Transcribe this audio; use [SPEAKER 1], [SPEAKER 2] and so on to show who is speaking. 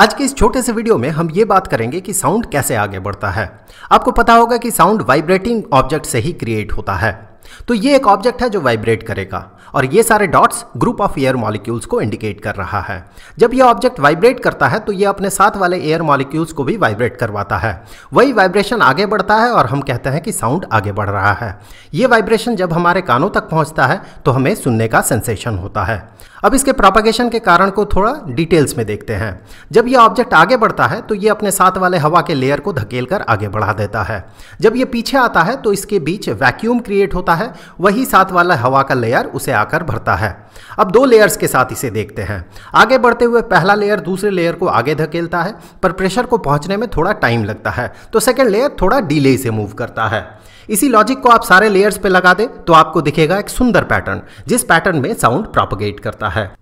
[SPEAKER 1] आज के इस छोटे से वीडियो में हम ये बात करेंगे कि साउंड कैसे आगे बढ़ता है आपको पता होगा कि साउंड वाइब्रेटिंग ऑब्जेक्ट से ही क्रिएट होता है तो ये एक ऑब्जेक्ट है जो वाइब्रेट करेगा और ये सारे dots group of air molecules को इंडिकेट कर रहा है जब ये ऑब्जेक्ट वाइब्रेट करता है तो ये अपने साथ वाले एयर मॉलिक्यूल्स को भी वाइब्रेट करवाता है वही वाइब्रेशन आगे बढ़ता है और हम कहते हैं कि साउंड आगे बढ़ रहा है ये वाइब्रेशन जब हमारे कानों तक पहुंचता है तो हमें सुनने का सेंसेशन होता है अब इसके प्रोपागेशन के कारण को थोड़ा डिटेल्स में देखते हैं जब ये ऑब्जेक्ट आगे बढ़ता है तो ये अपने साथ वाले हवा के लेयर को धकेल आगे बढ़ा देता है जब ये पीछे आता है तो इसके बीच वैक्यूम क्रिएट होता होता है वही साथ वाला हवा का लेयर उसे आकर भरता है अब दो लेयर्स के साथ इसे देखते हैं आगे बढ़ते हुए पहला लेयर दूसरे लेयर को आगे धकेलता है पर प्रेशर को पहुंचने में थोड़ा टाइम लगता है तो सेकेंड लेयर थोड़ा डिले से मूव करता है इसी लॉजिक को आप सारे लेयर्स पे लगा दे तो आपको दिखेगा एक सुंदर पैटर्न जिस पैटर्न में साउंड प्रोपोगेट करता है